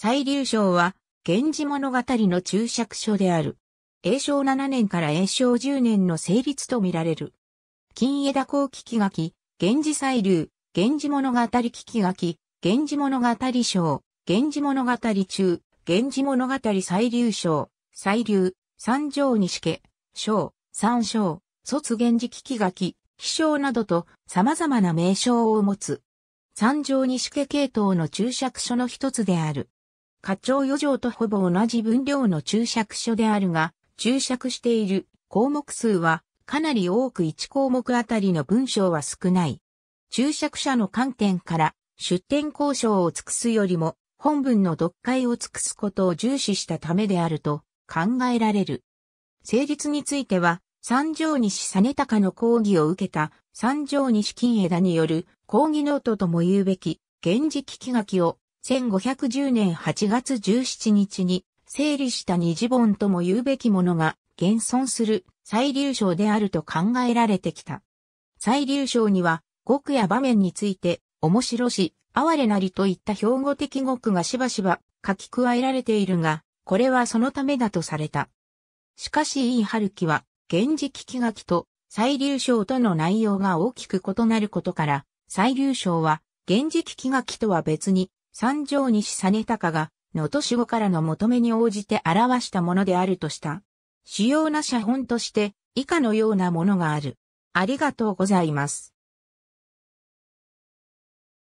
最流章は、源氏物語の注釈書である。永正7年から永正10年の成立とみられる。金枝後期期書き、源氏最流、源氏物語期期書き、源氏物語章、源氏物語中、源氏物語最流章、最流、三条西家、章、三章、卒源氏期書き、飛章などと様々な名称を持つ。三条西家系統の注釈書の一つである。課長余剰とほぼ同じ分量の注釈書であるが、注釈している項目数はかなり多く1項目あたりの文章は少ない。注釈者の観点から出典交渉を尽くすよりも本文の読解を尽くすことを重視したためであると考えられる。成立については、三条西実隆の講義を受けた三条西金枝による講義ノートとも言うべき、源氏聞き書きを1510年8月17日に整理した二次本とも言うべきものが現存する再流章であると考えられてきた。再流章には語句や場面について面白し、哀れなりといった標語的語句がしばしば書き加えられているが、これはそのためだとされた。しかし、いい春ルは、源氏聞き書きと、再流章との内容が大きく異なることから、再流章は、源氏聞き書きとは別に、三条西実高が、能登守護からの求めに応じて表したものであるとした。主要な写本として、以下のようなものがある。ありがとうございます。